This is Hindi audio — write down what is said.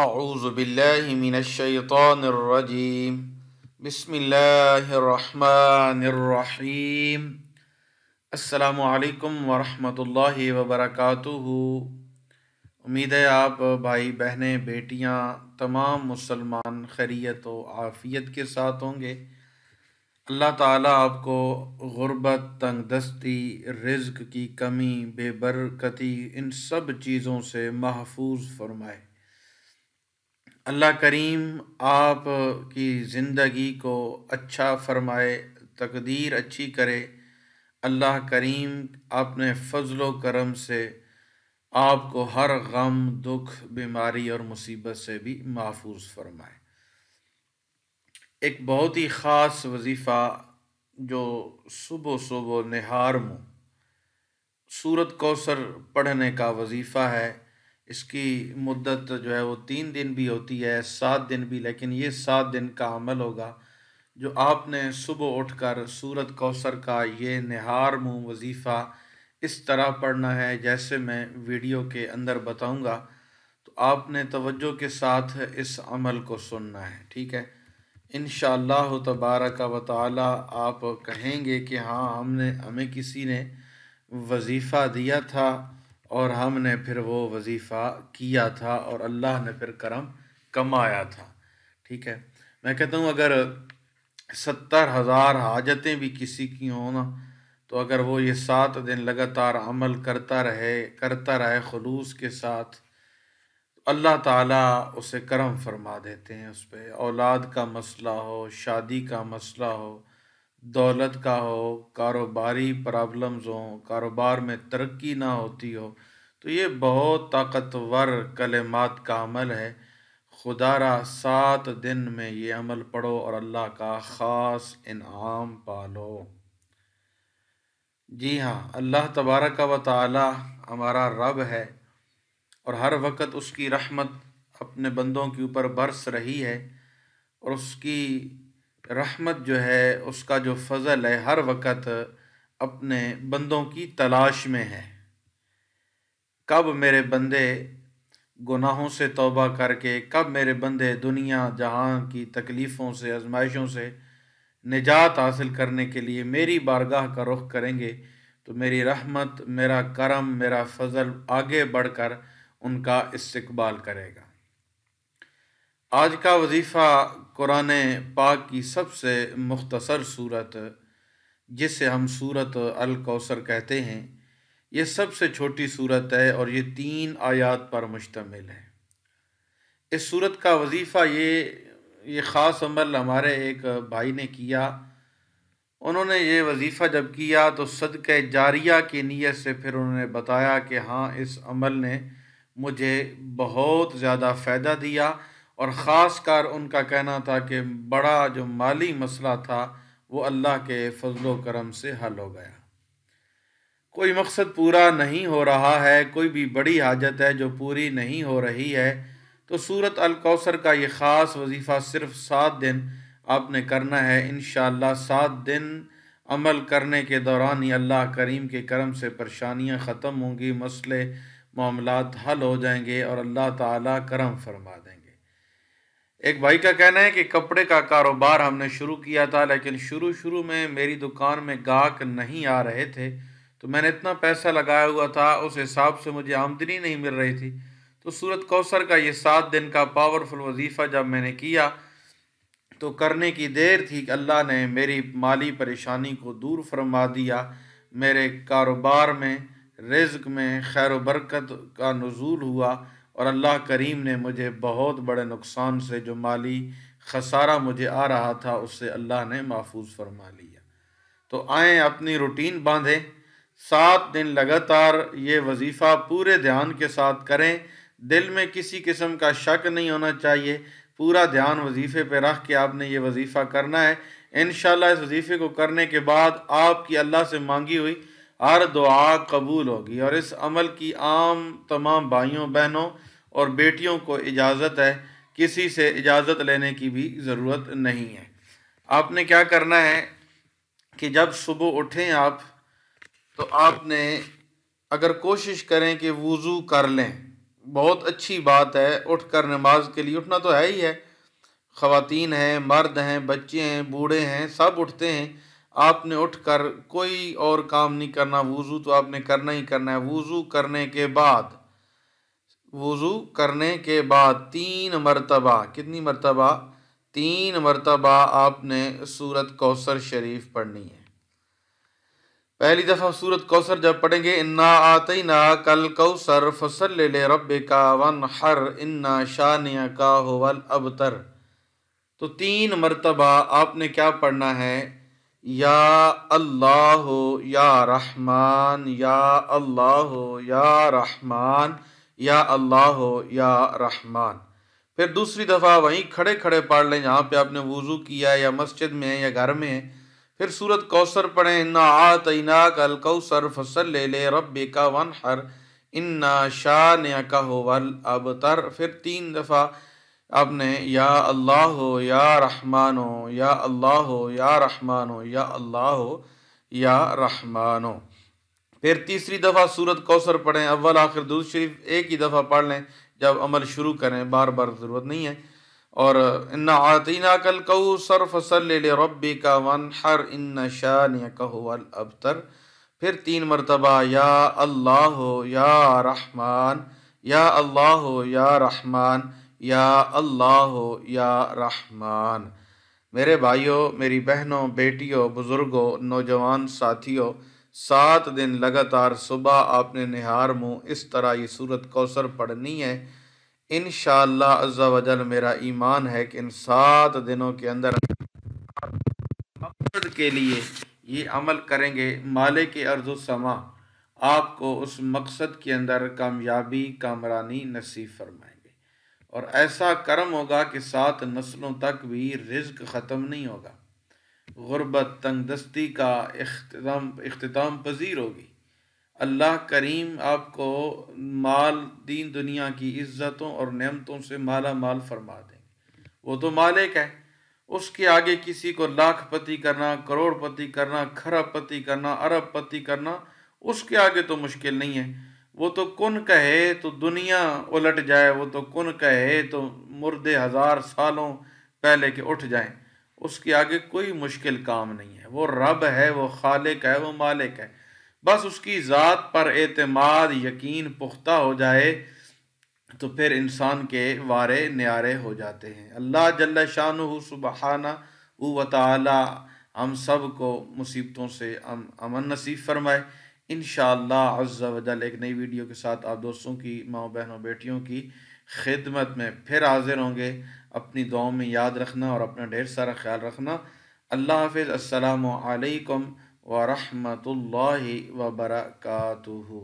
أعوذ بالله من الشيطان الرجيم بسم الله الرحمن الرحيم السلام عليكم ورحمة الله وبركاته उम्मीद है आप भाई बहनें बेटियां तमाम मुसलमान खैरियत व आफ़ियत के साथ होंगे अल्लाह ताला आपको ग़ुरबत तंग दस्ती रिज्क की कमी बेबरकती इन सब चीज़ों से महफूज फरमाए अल्लाह करीम आप की ज़िंदगी को अच्छा फरमाए तकदीर अच्छी करे अल्लाह करीम आपने फजलो करम से आपको हर गम दुख बीमारी और मुसीबत से भी महफूज फरमाए एक बहुत ही ख़ास वजीफ़ा जो सुबह सुबह नहार मुँह सूरत कौसर पढ़ने का वजीफ़ा है इसकी मुद्दत तो जो है वो तीन दिन भी होती है सात दिन भी लेकिन ये सात दिन का अमल होगा जो आपने सुबह उठकर सूरत कौसर का ये नहार मुँह वजीफ़ा इस तरह पढ़ना है जैसे मैं वीडियो के अंदर बताऊंगा तो आपने तवज्जो के साथ इस अमल को सुनना है ठीक है इन तबारक व ताली आप कहेंगे कि हाँ हमने हमें किसी ने वजीफ़ा दिया था और हमने फिर वो वजीफ़ा किया था और अल्लाह ने फिर करम कमाया था ठीक है मैं कहता हूँ अगर सत्तर हज़ार हाजतें भी किसी की हों ना तो अगर वो ये सात दिन लगातार अमल करता रहे करता रहे खलूस के साथ तो अल्लाह ताला उसे करम फरमा देते हैं उस पर औलाद का मसला हो शादी का मसला हो दौलत का हो कारोबारी प्रॉब्लम्स हो कारोबार में तरक्की ना होती हो तो ये बहुत ताकतवर कलमात का अमल है खुदा रा सात दिन में ये अमल पढ़ो और अल्लाह का ख़ास इनाम पालो जी हाँ अल्लाह तबारक व ताली हमारा रब है और हर वक्त उसकी रहमत अपने बंदों के ऊपर बरस रही है और उसकी रहमत जो है उसका जो फ़ज़ल है हर वक्त अपने बंदों की तलाश में है कब मेरे बंदे गुनाहों से तौबा करके कब मेरे बंदे दुनिया जहाँ की तकलीफ़ों से आजमाइशों से निजात हासिल करने के लिए मेरी बारगाह का रुख करेंगे तो मेरी रहमत मेरा करम मेरा फ़ज़ल आगे बढ़कर उनका इस्तबाल करेगा आज का वजीफ़ा कुरान पाक की सबसे मुख्तसर सूरत जिसे हम सूरत अल कौसर कहते हैं ये सबसे छोटी सूरत है और ये तीन आयात पर मुश्तमिल है इस सूरत का वजीफ़ा ये ये ख़ास अमल हमारे एक भाई ने किया उन्होंने ये वजीफ़ा जब किया तो सदक जारिया की नीयत से फिर उन्होंने बताया कि हाँ इस अमल ने मुझे बहुत ज़्यादा फ़ायदा दिया और ख़ास कर उनका कहना था कि बड़ा जो माली मसला था वो अल्लाह के फजलो करम से हल हो गया कोई मकसद पूरा नहीं हो रहा है कोई भी बड़ी हाजत है जो पूरी नहीं हो रही है तो सूरत अलकौसर का ये ख़ास वजीफ़ा सिर्फ सात दिन आपने करना है इन सात दिन अमल करने के दौरान ही अल्लाह करीम के करम से परेशानियाँ ख़त्म होंगी मसले मामला हल हो जाएंगे और अल्लाह तला करम फरमा देंगे एक भाई का कहना है कि कपड़े का कारोबार हमने शुरू किया था लेकिन शुरू शुरू में मेरी दुकान में गाहक नहीं आ रहे थे तो मैंने इतना पैसा लगाया हुआ था उस हिसाब से मुझे आमदनी नहीं मिल रही थी तो सूरत कौसर का ये सात दिन का पावरफुल वजीफ़ा जब मैंने किया तो करने की देर थी कि अल्लाह ने मेरी माली परेशानी को दूर फरमा दिया मेरे कारोबार में रिज्क में खैर बरकत का नजूल हुआ और अल्लाह करीम ने मुझे बहुत बड़े नुकसान से जो माली खसारा मुझे आ रहा था उससे अल्लाह ने महफूज फरमा लिया तो आए अपनी रूटीन बांधें सात दिन लगातार ये वजीफ़ा पूरे ध्यान के साथ करें दिल में किसी किस्म का शक नहीं होना चाहिए पूरा ध्यान वजीफ़े पर रख के आपने ये वजीफ़ा करना है इन इस वजीफ़े को करने के बाद आपकी अल्लाह से मांगी हुई हर दुआ कबूल होगी और इस अमल की आम तमाम भाइयों बहनों और बेटियों को इजाज़त है किसी से इजाज़त लेने की भी ज़रूरत नहीं है आपने क्या करना है कि जब सुबह उठें आप तो आपने अगर कोशिश करें कि वज़ू कर लें बहुत अच्छी बात है उठ कर नमाज के लिए उठना तो है ही है ख़वातीन हैं मर्द हैं बच्चे हैं बूढ़े हैं सब उठते हैं आपने उठ कर कोई और काम नहीं करना वज़ू तो आपने करना ही करना है वज़ू करने के बाद वज़ू करने के बाद तीन मरतबा कितनी मरतबा तीन मरतबा आपने सूरत कौसर शरीफ पढ़नी है पहली दफ़ा सूरत कौसर जब पढ़ेंगे इन्ना आते ना कल कौसर फसल ले ले रब का वन हर इन्ना शानिया का होवल अबतर तो तीन मरतबा आपने क्या पढ़ना है या अल्लाह या रहमान या अल्लाह या रहमान या अल्लाह हो या रहमान फिर दूसरी दफ़ा वहीं खड़े खड़े पढ़ लें जहाँ पे आपने वज़ू किया या मस्जिद में है या घर में फिर सूरत कौसर पढ़ें इन्ना इना कल कौसर फसल ले ले रब का वन हर इन्ना शान का हो वल अब तर फिर तीन दफ़ा आपने या अल्लाह हो या रहमान हो या अल्लाह हो या रहमान हो या अल्लाह हो या रहमान हो फिर तीसरी दफ़ा सूरत कौसर पढ़ें अव्वल आखिर दूध शरीफ एक ही दफ़ा पढ़ लें जब अमल शुरू करें बार बार ज़रूरत नहीं है और इन्ना आतीना कल कहू सर फसल रबी का वन हर इन शान कहल अबतर फिर तीन मरतबा या अल्लाह या रहमान या अल्लाह या रहमान या अल्लाह या रहमान मेरे भाइयों मेरी बहनों बेटियों बुज़ुर्गों नौजवान साथियों सात दिन लगातार सुबह आपने निहार मुँह इस तरह ये सूरत कौसर पढ़नी है इन अज़्ज़ा वजल मेरा ईमान है कि इन सात दिनों के अंदर मकसद के लिए ये अमल करेंगे माले के अर्जो समा आपको उस मकसद के अंदर कामयाबी कामरानी नसीब फरमाएंगे और ऐसा कर्म होगा कि सात नस्लों तक भी रिज्क ख़त्म नहीं होगा गुरबत तंग दस्ती का अख्ताम अख्ताम पजीर होगी अल्लाह करीम आपको माल दीन दुनिया की इज़्ज़तों और नमतों से माला माल फरमा दें वो तो मालिक है उसके आगे किसी को लाख पति करना करोड़ पति करना खरब पति करना अरब पति करना उसके आगे तो मुश्किल नहीं है वो तो कन कहे तो दुनिया उलट जाए वो तो कन कहे तो मुर्दे हज़ार सालों पहले के उठ जाएँ उसके आगे कोई मुश्किल काम नहीं है वो रब है वो खालिक है वो मालिक है बस उसकी ज़ात पर एतमाद यकीन पुख्ता हो जाए तो फिर इंसान के वारे न्यारे हो जाते हैं अल्लाह जल्ला शाह सुबहाना व वाल हम सब को मुसीबतों से अमन नसीब फरमाए इन शजल एक नई वीडियो के साथ आप दोस्तों की माओ बहनों बेटियों की खिदमत में फिर हाजिर होंगे अपनी दुआओं में याद रखना और अपना ढेर सारा ख्याल रखना अल्लाह हाफिज़ असलकम वरहमल वबरकू